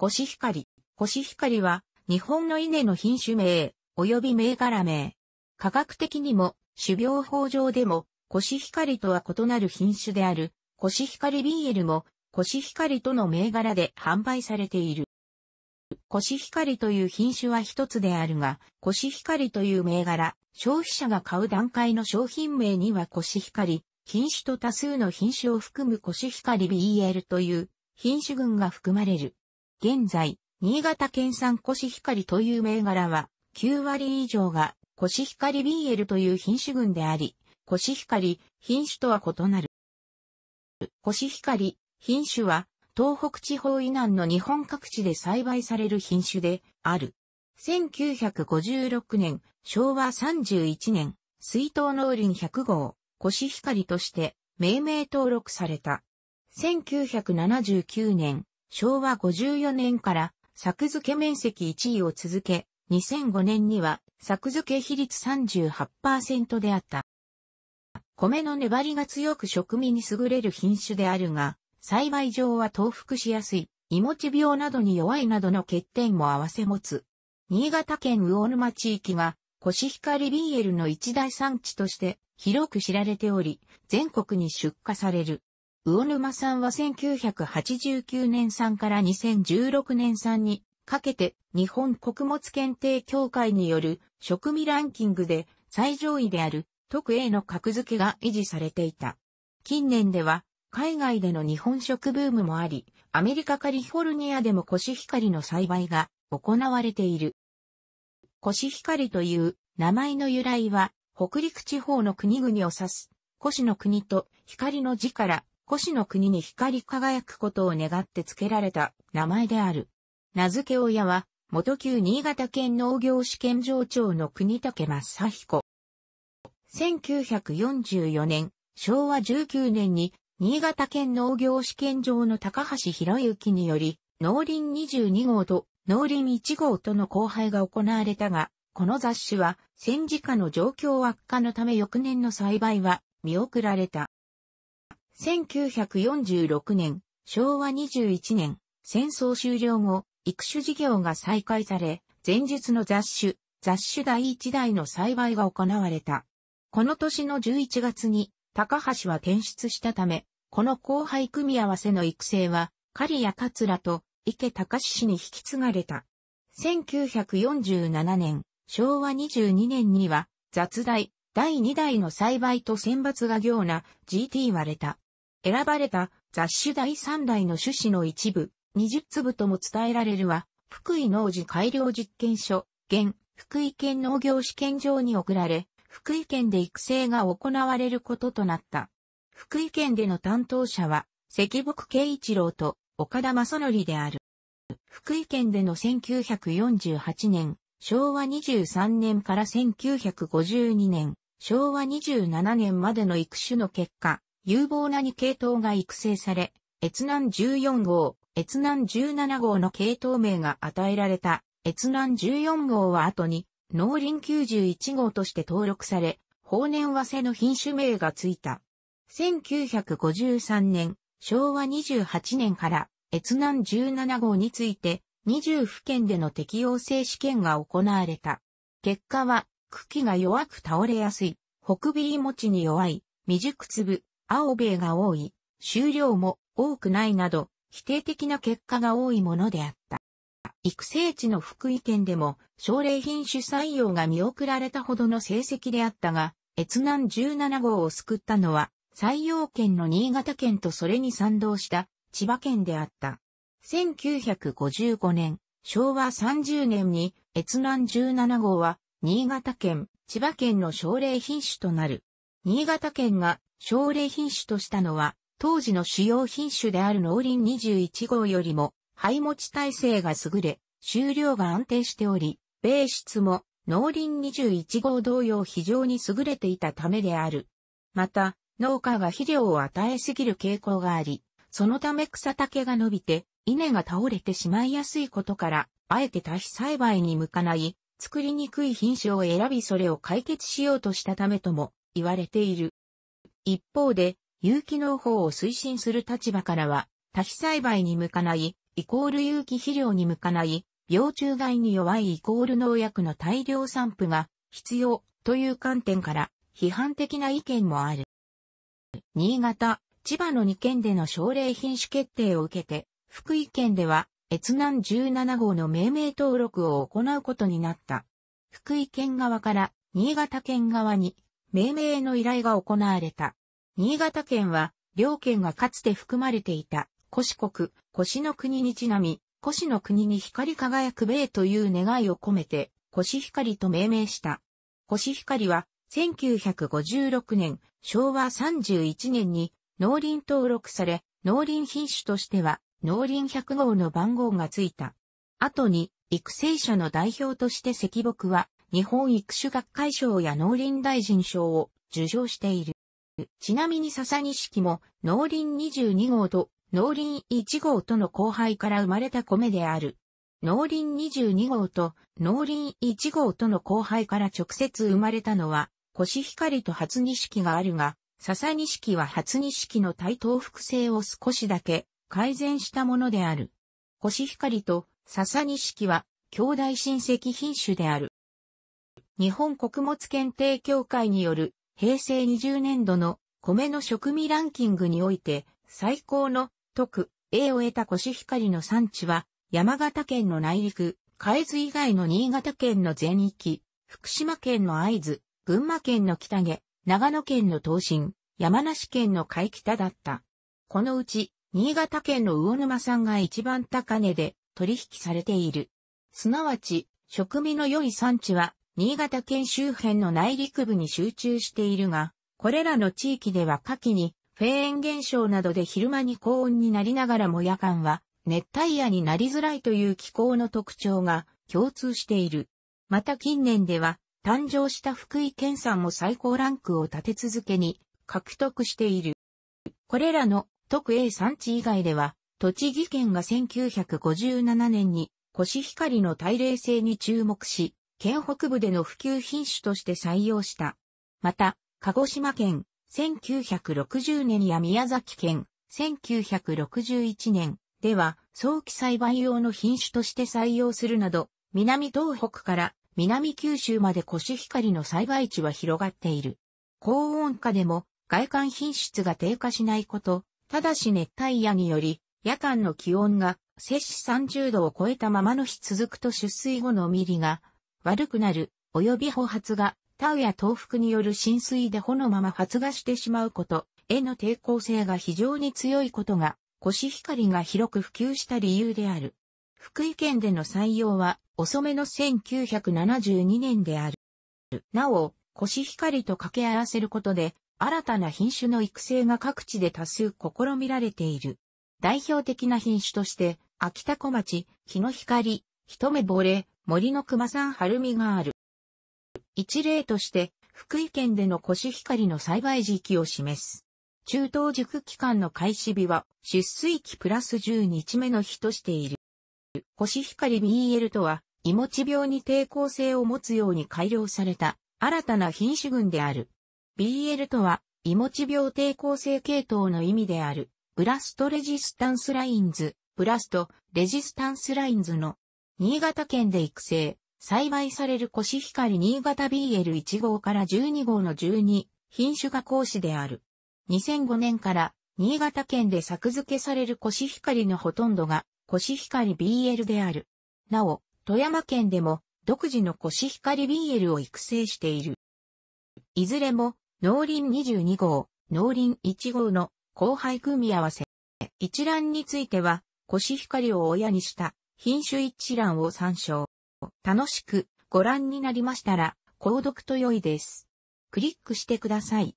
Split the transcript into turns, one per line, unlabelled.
コシヒカリ。コシヒカリは、日本の稲の品種名、及び銘柄名。科学的にも、種苗法上でも、コシヒカリとは異なる品種である、コシヒカリビーエルも、コシヒカリとの銘柄で販売されている。コシヒカリという品種は一つであるが、コシヒカリという銘柄、消費者が買う段階の商品名にはコシヒカリ、品種と多数の品種を含むコシヒカリ BL という品種群が含まれる。現在、新潟県産コシヒカリという銘柄は、9割以上がコシヒカリ BL という品種群であり、コシヒカリ品種とは異なる。コシヒカリ品種は、東北地方以南の日本各地で栽培される品種である。1956年、昭和31年、水筒農林100号、コシヒカリとして命名登録された。1979年、昭和54年から作付け面積1位を続け、2005年には作付け比率38%であった。米の粘りが強く食味に優れる品種であるが、栽培上は倒伏しやすい、胃もち病などに弱いなどの欠点も合わせ持つ。新潟県魚沼地域が、コシヒカリビーエルの一大産地として広く知られており、全国に出荷される。魚沼さんは1989年産から2016年産にかけて日本穀物検定協会による食味ランキングで最上位である特 A の格付けが維持されていた。近年では海外での日本食ブームもあり、アメリカカリフォルニアでもコシヒカリの栽培が行われている。コシヒカリという名前の由来は北陸地方の国々を指す、コシの国と光の字から市の国に光り輝くことを願って付けられた名前である。名付け親は、元旧新潟県農業試験場長の国武正彦。1944年、昭和19年に、新潟県農業試験場の高橋博之により、農林22号と農林1号との交配が行われたが、この雑誌は戦時下の状況悪化のため翌年の栽培は見送られた。1946年、昭和21年、戦争終了後、育種事業が再開され、前述の雑種、雑種第一代の栽培が行われた。この年の11月に、高橋は転出したため、この後輩組み合わせの育成は、狩谷桂と池隆氏に引き継がれた。1947年、昭和22年には、雑代、第2代の栽培と選抜が行な GT 割れた。選ばれた雑種第3代の種子の一部、20粒とも伝えられるは、福井農事改良実験所、現、福井県農業試験場に送られ、福井県で育成が行われることとなった。福井県での担当者は、関木慶一郎と岡田正則である。福井県での1948年、昭和23年から1952年、昭和27年までの育種の結果、有望な2系統が育成され、越南14号、越南17号の系統名が与えられた、越南14号は後に、農林91号として登録され、法年和製の品種名がついた。1953年、昭和28年から、越南17号について、20府県での適用性試験が行われた。結果は、茎が弱く倒れやすい、北ビリ餅に弱い、未熟粒、青米が多い、収量も多くないなど、否定的な結果が多いものであった。育成地の福井県でも、奨励品種採用が見送られたほどの成績であったが、越南17号を救ったのは、採用県の新潟県とそれに賛同した千葉県であった。1955年、昭和30年に越南17号は新潟県、千葉県の奨励品種となる。新潟県が奨励品種としたのは、当時の主要品種である農林21号よりも、灰持ち耐性が優れ、収量が安定しており、米質も農林21号同様非常に優れていたためである。また、農家が肥料を与えすぎる傾向があり、そのため草丈が伸びて、稲が倒れてしまいやすいことから、あえて多肥栽培に向かない、作りにくい品種を選びそれを解決しようとしたためとも言われている。一方で、有機農法を推進する立場からは、多種栽培に向かない、イコール有機肥料に向かない、病虫害に弱いイコール農薬の大量散布が必要という観点から批判的な意見もある。新潟、千葉の2県での奨励品種決定を受けて、福井県では越南17号の命名登録を行うことになった。福井県側から新潟県側に命名の依頼が行われた。新潟県は、両県がかつて含まれていた、古四国、腰の国にちなみ、腰の国に光り輝く米という願いを込めて、腰光と命名した。腰光は、1956年、昭和31年に農林登録され、農林品種としては農林100号の番号がついた。後に育成者の代表として石木は日本育種学会賞や農林大臣賞を受賞している。ちなみに笹錦も農林22号と農林1号との交配から生まれた米である。農林22号と農林1号との交配から直接生まれたのは、コシヒカリと初錦があるが、笹錦は初錦の対等複製を少しだけ改善したものである。コシヒカリと笹錦は兄弟親戚品種である。日本穀物検定協会による平成20年度の米の食味ランキングにおいて最高の特 A を得たコシヒカリの産地は山形県の内陸、海津以外の新潟県の全域、福島県の会津、群馬県の北下、長野県の東進、山梨県の海北だった。このうち、新潟県の魚沼産が一番高値で取引されている。すなわち、食味の良い産地は、新潟県周辺の内陸部に集中しているが、これらの地域では夏季にフェーン現象などで昼間に高温になりながらも夜間は熱帯夜になりづらいという気候の特徴が共通している。また近年では誕生した福井県産も最高ランクを立て続けに獲得している。これらの特 A 産地以外では栃木県が1957年にコシヒカリの大冷性に注目し県北部での普及品種として採用した。また、鹿児島県、1960年や宮崎県、1961年では、早期栽培用の品種として採用するなど、南東北から南九州までコシヒカリの栽培地は広がっている。高温下でも外観品質が低下しないこと、ただし熱帯夜により、夜間の気温が摂氏30度を超えたままの日続くと出水後のミリが悪くなる、及び放発が、タウや東服による浸水で穂のまま発芽してしまうこと、への抵抗性が非常に強いことが、コシヒカリが広く普及した理由である。福井県での採用は、遅めの1972年である。なお、コシヒカリと掛け合わせることで、新たな品種の育成が各地で多数試みられている。代表的な品種として、秋田小町、日の光、一目惚れ、森の熊さん晴海がある。一例として、福井県でのコシヒカリの栽培時期を示す。中等熟期間の開始日は、出水期プラス10日目の日としている。コシヒカリ BL とは、胃モチ病に抵抗性を持つように改良された、新たな品種群である。BL とは、胃モチ病抵抗性系統の意味である、ブラストレジスタンスラインズ、ブラストレジスタンスラインズの新潟県で育成、栽培されるコシヒカリ新潟 BL1 号から12号の12品種が講師である。2005年から新潟県で作付けされるコシヒカリのほとんどがコシヒカリ BL である。なお、富山県でも独自のコシヒカリ BL を育成している。いずれも農林22号、農林1号の後輩組み合わせ。一覧についてはコシヒカリを親にした品種一覧を参照。楽しくご覧になりましたら、購読と良いです。クリックしてください。